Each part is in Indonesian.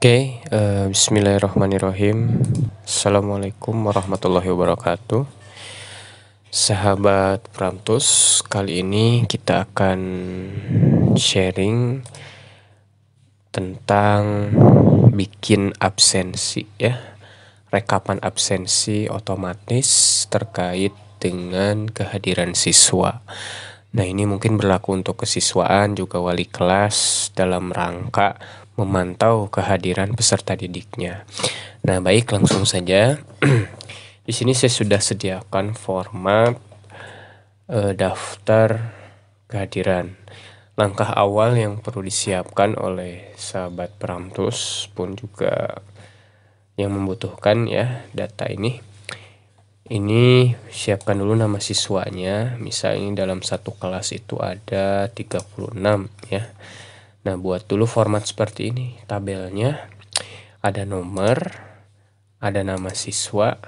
Oke, okay, uh, eh, bismillahirrahmanirrahim. Assalamualaikum warahmatullahi wabarakatuh. Sahabat Pramtus, kali ini kita akan sharing tentang bikin absensi ya. Rekapan absensi otomatis terkait dengan kehadiran siswa. Nah, ini mungkin berlaku untuk kesiswaan juga wali kelas dalam rangka memantau kehadiran peserta didiknya. Nah, baik langsung saja. Di sini saya sudah sediakan format uh, daftar kehadiran. Langkah awal yang perlu disiapkan oleh sahabat Pramtus pun juga yang membutuhkan ya data ini. Ini siapkan dulu nama siswanya. Misalnya dalam satu kelas itu ada 36 ya Nah, buat dulu format seperti ini. Tabelnya ada nomor, ada nama siswa,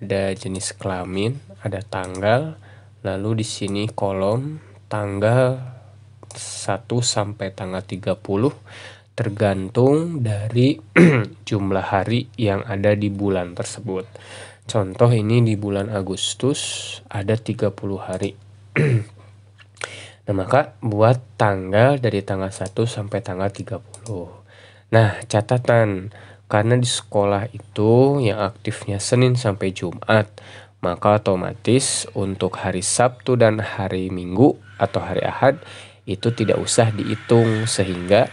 ada jenis kelamin, ada tanggal, lalu di sini kolom tanggal 1 sampai tanggal 30 tergantung dari jumlah hari yang ada di bulan tersebut. Contoh ini di bulan Agustus ada 30 hari. Nah, maka buat tanggal dari tanggal 1 sampai tanggal 30. Nah, catatan, karena di sekolah itu yang aktifnya Senin sampai Jumat, maka otomatis untuk hari Sabtu dan hari Minggu atau hari Ahad itu tidak usah dihitung sehingga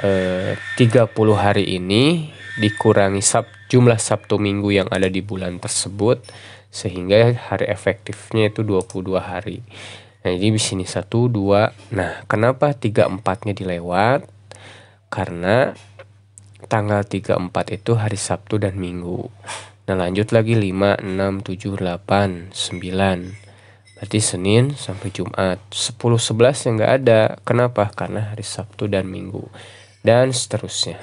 eh, 30 hari ini dikurangi sab, jumlah Sabtu Minggu yang ada di bulan tersebut sehingga hari efektifnya itu 22 hari. Nah, jadi di sini satu dua Nah, kenapa tiga empatnya dilewat? Karena tanggal tiga empat itu hari Sabtu dan Minggu. Nah, lanjut lagi lima enam tujuh delapan sembilan Berarti Senin sampai Jumat 10 11 yang nggak ada Kenapa? Karena hari Sabtu dan Minggu Dan seterusnya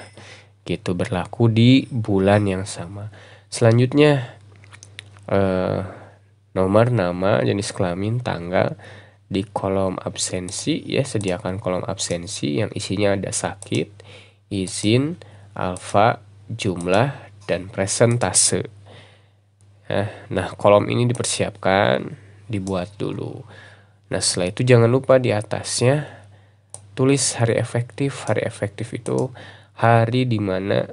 Gitu berlaku di bulan yang sama Selanjutnya eh, Nomor, nama, jenis kelamin, tanggal di kolom absensi ya sediakan kolom absensi yang isinya ada sakit, izin, alfa, jumlah, dan presentase. Nah, nah kolom ini dipersiapkan, dibuat dulu. Nah setelah itu jangan lupa di atasnya tulis hari efektif. Hari efektif itu hari dimana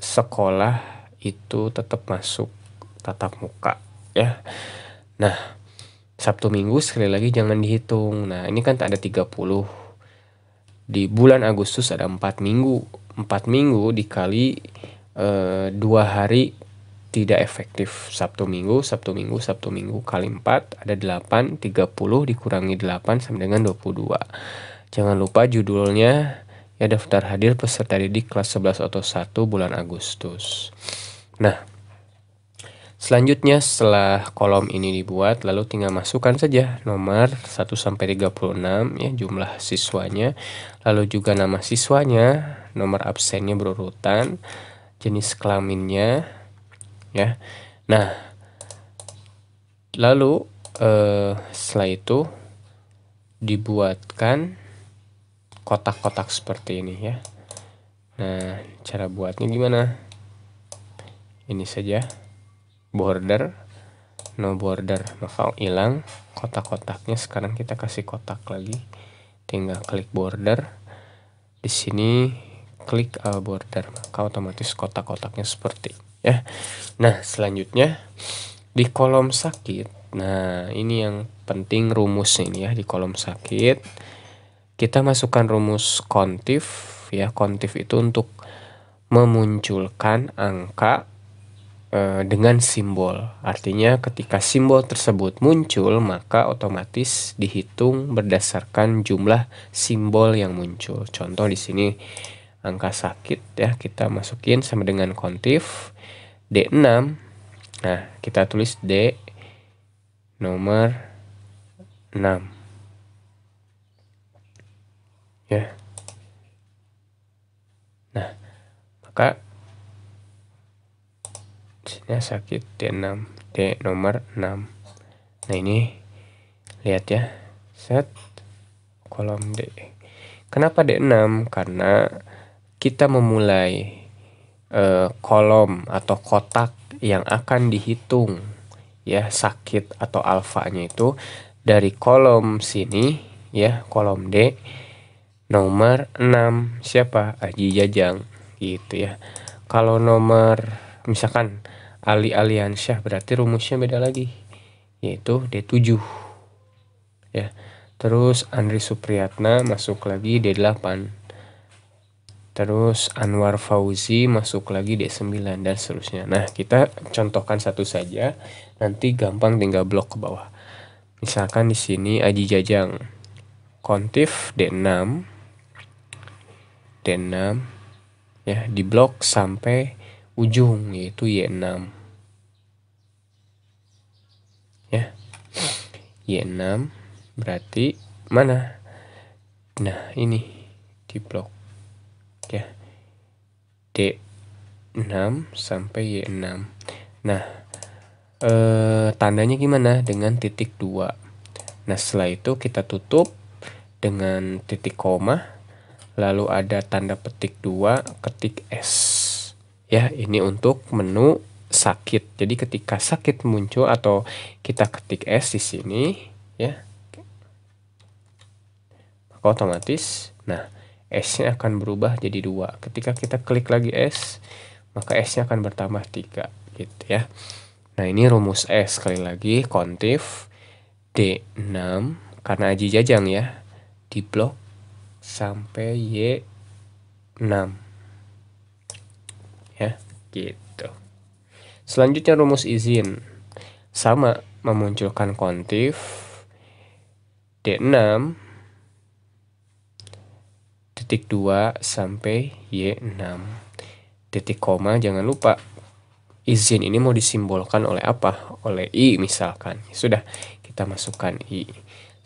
sekolah itu tetap masuk tatap muka ya. Nah Sabtu Minggu sekali lagi jangan dihitung. Nah, ini kan ada 30. Di bulan Agustus ada 4 minggu. 4 minggu dikali eh, dua e, hari tidak efektif. Sabtu Minggu, Sabtu Minggu, Sabtu Minggu kali 4 ada 8, 30 dikurangi 8 sama dengan 22. Jangan lupa judulnya ya daftar hadir peserta didik kelas 11 atau 1 bulan Agustus. Nah, Selanjutnya setelah kolom ini dibuat lalu tinggal masukkan saja nomor 1 sampai 36 ya jumlah siswanya lalu juga nama siswanya, nomor absennya berurutan, jenis kelaminnya ya. Nah, lalu eh, setelah itu dibuatkan kotak-kotak seperti ini ya. Nah, cara buatnya gimana? Ini saja border no border maka hilang kotak-kotaknya sekarang kita kasih kotak lagi tinggal klik border di sini klik all uh, border maka otomatis kotak-kotaknya seperti ya nah selanjutnya di kolom sakit nah ini yang penting rumus ini ya di kolom sakit kita masukkan rumus kontif ya kontif itu untuk memunculkan angka Eh, dengan simbol. Artinya ketika simbol tersebut muncul, maka otomatis dihitung berdasarkan jumlah simbol yang muncul. Contoh di sini angka sakit ya, kita masukin sama dengan kontif D6. Nah, kita tulis D nomor 6. Ya. Nah, maka nya sakit D6 D nomor 6 nah ini lihat ya set kolom D kenapa D6 karena kita memulai uh, kolom atau kotak yang akan dihitung ya sakit atau alfanya itu dari kolom sini ya kolom D nomor 6 siapa Aji Jajang gitu ya kalau nomor misalkan Ali Aliansyah berarti rumusnya beda lagi yaitu D7 ya terus Andri Supriyatna masuk lagi D8 terus Anwar Fauzi masuk lagi D9 dan seterusnya nah kita contohkan satu saja nanti gampang tinggal blok ke bawah misalkan di sini Aji Jajang kontif D6 D6 ya di blok sampai ujung yaitu Y6 ya Y6 berarti mana nah ini di blok ya D6 sampai Y6 nah eh, tandanya gimana dengan titik 2 nah setelah itu kita tutup dengan titik koma lalu ada tanda petik 2 ketik S ya ini untuk menu sakit. Jadi ketika sakit muncul atau kita ketik S di sini ya maka otomatis nah S-nya akan berubah jadi dua. Ketika kita klik lagi S maka S-nya akan bertambah tiga gitu ya. Nah ini rumus S sekali lagi kontif D6 karena aji jajang ya di blok sampai Y6 gitu selanjutnya rumus izin sama memunculkan kontif D6 titik 2 sampai Y6 titik koma jangan lupa izin ini mau disimbolkan oleh apa? oleh I misalkan sudah kita masukkan I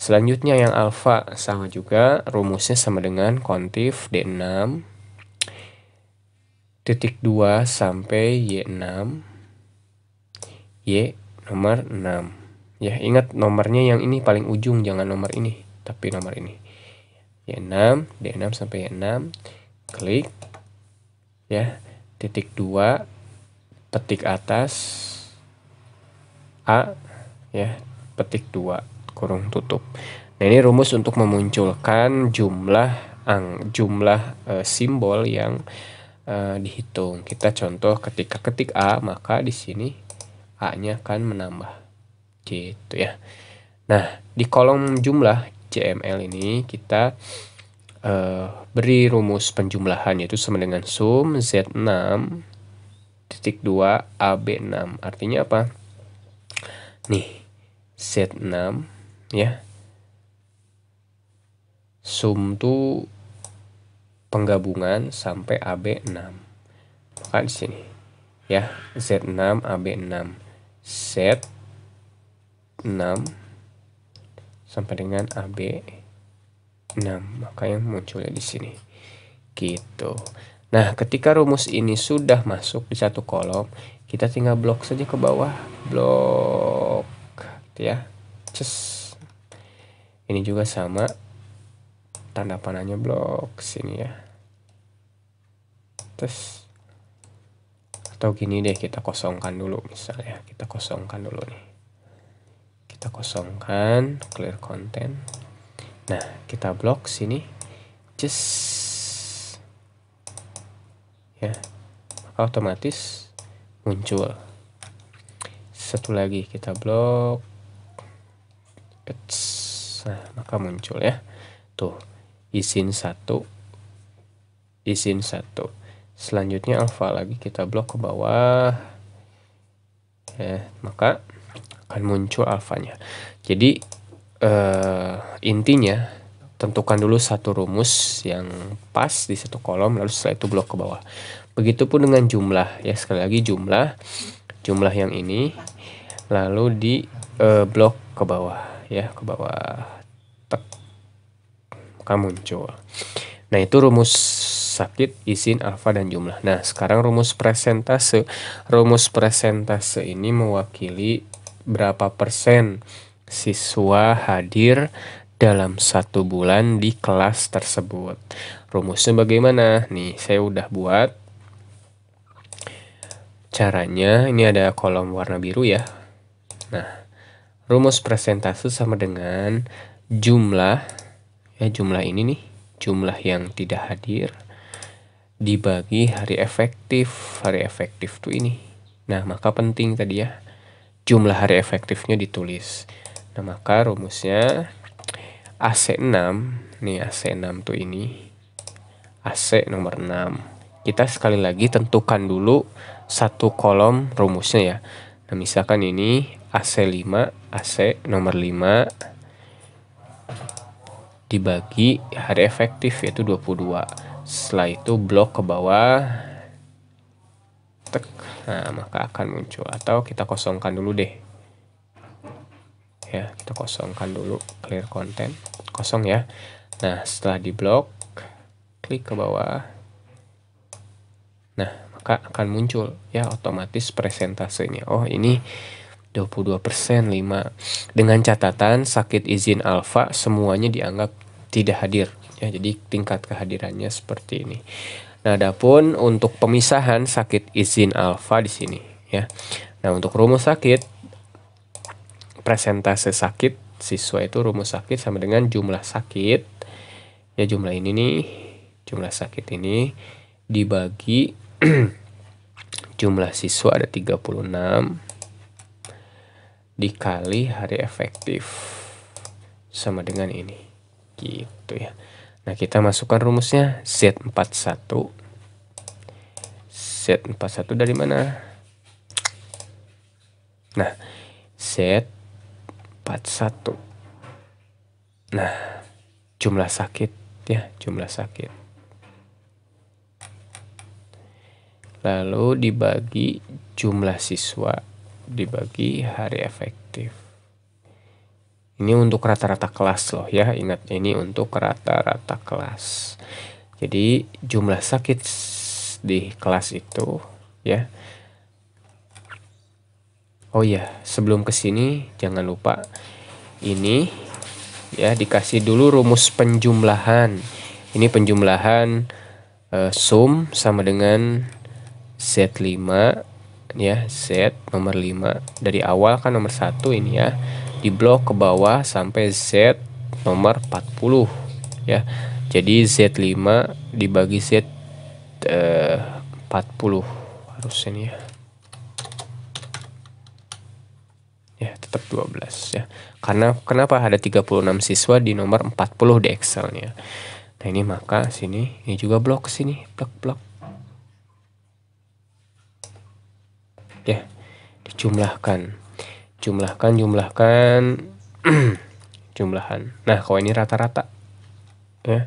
selanjutnya yang alfa sama juga rumusnya sama dengan kontif D6 titik 2 sampai Y6 Y nomor 6 ya ingat nomornya yang ini paling ujung jangan nomor ini tapi nomor ini Y6 D6 sampai Y6 klik ya titik 2 petik atas A ya petik 2 kurung tutup nah ini rumus untuk memunculkan jumlah ang jumlah e, simbol yang e, dihitung. Kita contoh ketika ketik A, maka di sini A-nya akan menambah. Gitu ya. Nah, di kolom jumlah CML ini kita e, beri rumus penjumlahan yaitu sama dengan sum Z6 titik 2 AB6. Artinya apa? Nih, Z6 ya. Sum tuh penggabungan sampai AB6. Maka di sini ya Z6 AB6 Z6 sampai dengan AB6. Maka yang munculnya di sini. Gitu. Nah, ketika rumus ini sudah masuk di satu kolom, kita tinggal blok saja ke bawah, blok gitu ya. Ces. Ini juga sama tanda panahnya blok sini ya terus atau gini deh kita kosongkan dulu misalnya kita kosongkan dulu nih kita kosongkan clear content nah kita blok sini just ya maka otomatis muncul satu lagi kita blok nah maka muncul ya tuh izin satu izin satu Selanjutnya alfa lagi kita blok ke bawah. Ya, maka akan muncul alfanya. Jadi eh, intinya tentukan dulu satu rumus yang pas di satu kolom lalu setelah itu blok ke bawah. Begitupun dengan jumlah ya sekali lagi jumlah jumlah yang ini lalu di eh, blok ke bawah ya ke bawah tek maka muncul. Nah, itu rumus sakit, izin, alfa, dan jumlah. Nah, sekarang rumus presentase. Rumus presentase ini mewakili berapa persen siswa hadir dalam satu bulan di kelas tersebut. Rumusnya bagaimana? Nih, saya udah buat. Caranya, ini ada kolom warna biru ya. Nah, rumus presentase sama dengan jumlah. Ya, jumlah ini nih jumlah yang tidak hadir dibagi hari efektif hari efektif tuh ini nah maka penting tadi ya jumlah hari efektifnya ditulis nah maka rumusnya AC6 nih AC6 tuh ini AC nomor 6 kita sekali lagi tentukan dulu satu kolom rumusnya ya nah misalkan ini AC5 AC nomor 5 dibagi hari efektif yaitu 22 setelah itu blok ke bawah tek nah maka akan muncul atau kita kosongkan dulu deh ya kita kosongkan dulu clear content kosong ya nah setelah di blok klik ke bawah nah maka akan muncul ya otomatis presentasenya oh ini 22% 5 dengan catatan sakit izin alfa semuanya dianggap tidak hadir ya jadi tingkat kehadirannya seperti ini nah adapun untuk pemisahan sakit izin alfa di sini ya nah untuk rumus sakit presentase sakit siswa itu rumus sakit sama dengan jumlah sakit ya jumlah ini nih jumlah sakit ini dibagi jumlah siswa ada 36 dikali hari efektif sama dengan ini gitu ya Nah kita masukkan rumusnya Z41 Z41 dari mana? Nah Z41 Nah jumlah sakit ya jumlah sakit Lalu dibagi jumlah siswa dibagi hari efektif. Ini untuk rata-rata kelas loh ya, ingat ini untuk rata-rata kelas. Jadi jumlah sakit di kelas itu ya. Oh ya, sebelum ke sini jangan lupa ini ya dikasih dulu rumus penjumlahan. Ini penjumlahan e, sum sama dengan Z5 ya Z nomor 5 dari awal kan nomor satu ini ya di blok ke bawah sampai Z nomor 40 ya jadi Z5 dibagi Z eh, 40 harusnya ini ya ya tetap 12 ya karena kenapa ada 36 siswa di nomor 40 di Excelnya nah ini maka sini ini juga blok sini blok blok ya dijumlahkan jumlahkan jumlahkan jumlahan nah kalau ini rata-rata ya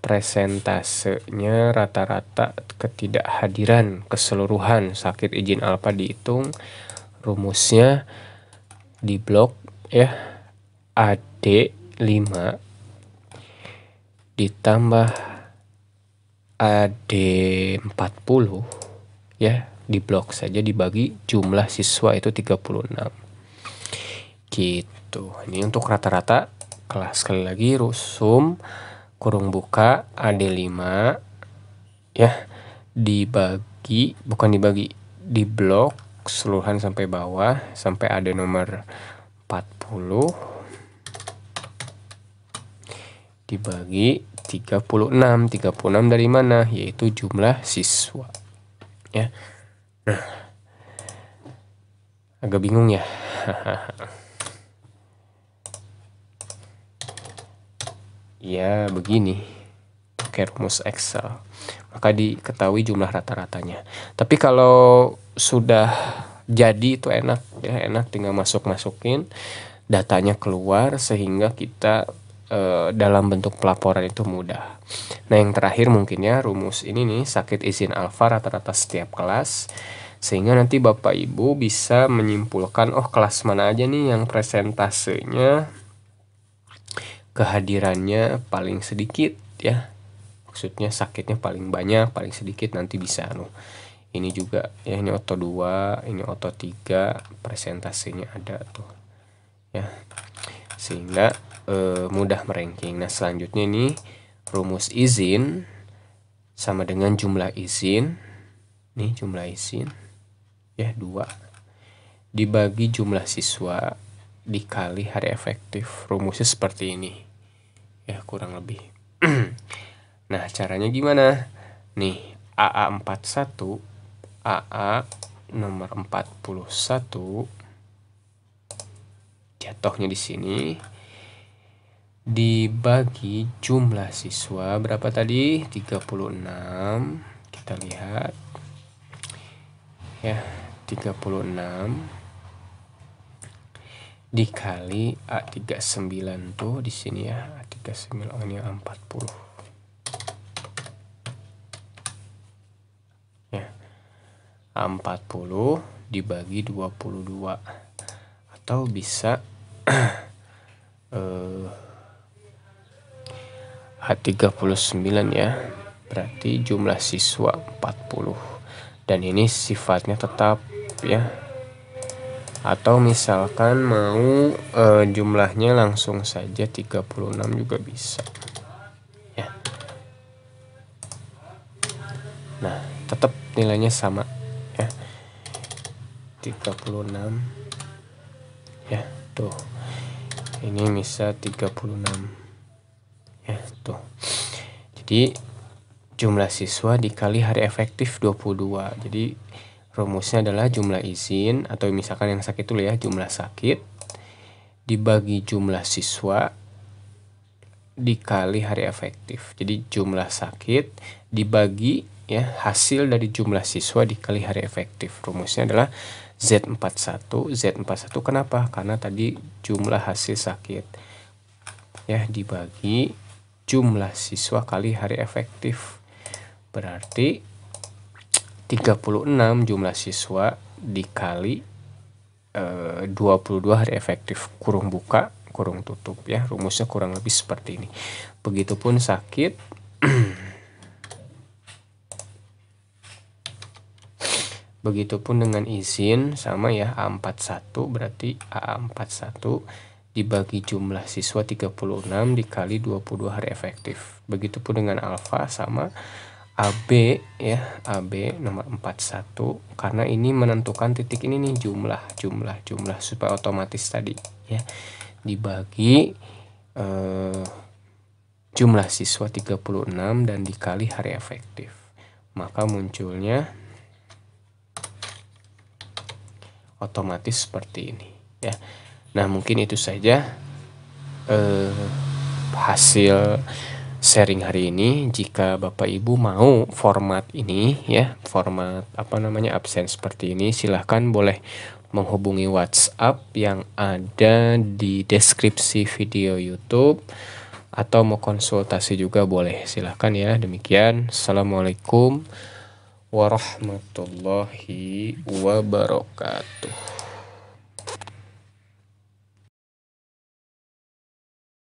presentasenya rata-rata ketidakhadiran keseluruhan sakit izin alfa dihitung rumusnya di blok ya AD5 ditambah AD40 ya di blok saja dibagi jumlah siswa itu 36 gitu ini untuk rata-rata kelas sekali lagi rusum kurung buka AD5 ya dibagi bukan dibagi di blok keseluruhan sampai bawah sampai ada nomor 40 dibagi 36. 36 dari mana? Yaitu jumlah siswa. Ya. Nah. Agak bingung ya. ya begini pakai rumus Excel maka diketahui jumlah rata-ratanya tapi kalau sudah jadi itu enak ya enak tinggal masuk masukin datanya keluar sehingga kita e, dalam bentuk pelaporan itu mudah. Nah yang terakhir mungkinnya rumus ini nih sakit izin alfa rata-rata setiap kelas sehingga nanti Bapak Ibu bisa menyimpulkan oh kelas mana aja nih yang presentasenya kehadirannya paling sedikit ya maksudnya sakitnya paling banyak paling sedikit nanti bisa anu ini juga ya ini oto 2 ini oto 3 presentasenya ada tuh ya sehingga e, mudah meranking. Nah, selanjutnya ini rumus izin sama dengan jumlah izin. Nih jumlah izin. Ya, dua dibagi jumlah siswa dikali hari efektif. Rumusnya seperti ini. Ya, kurang lebih. nah, caranya gimana? Nih, AA41 AA nomor 41 jatuhnya di sini dibagi jumlah siswa berapa tadi 36 kita lihat ya 36 dikali A39 tuh di sini ya A39 oh ini 40 ya A40 dibagi 22 atau bisa eh uh, h 39 ya berarti jumlah siswa 40 dan ini sifatnya tetap ya atau misalkan mau e, jumlahnya langsung saja 36 juga bisa ya nah tetap nilainya sama ya 36 ya tuh ini bisa 36 ya tuh jadi jumlah siswa dikali hari efektif 22 jadi rumusnya adalah jumlah izin atau misalkan yang sakit dulu ya jumlah sakit dibagi jumlah siswa dikali hari efektif jadi jumlah sakit dibagi ya hasil dari jumlah siswa dikali hari efektif rumusnya adalah Z41 Z41 kenapa karena tadi jumlah hasil sakit ya dibagi jumlah siswa kali hari efektif. Berarti 36 jumlah siswa dikali e, eh, 22 hari efektif kurung buka kurung tutup ya rumusnya kurang lebih seperti ini begitupun sakit begitupun dengan izin sama ya A41 berarti A41 dibagi jumlah siswa 36 dikali 22 hari efektif. Begitupun dengan alfa sama AB ya, AB nomor 41 karena ini menentukan titik ini nih jumlah jumlah jumlah supaya otomatis tadi ya dibagi eh, jumlah siswa 36 dan dikali hari efektif. Maka munculnya otomatis seperti ini ya. Nah, mungkin itu saja eh, hasil sharing hari ini. Jika Bapak Ibu mau format ini, ya, format apa namanya absen seperti ini, silahkan boleh menghubungi WhatsApp yang ada di deskripsi video YouTube atau mau konsultasi juga boleh silahkan ya demikian assalamualaikum warahmatullahi wabarakatuh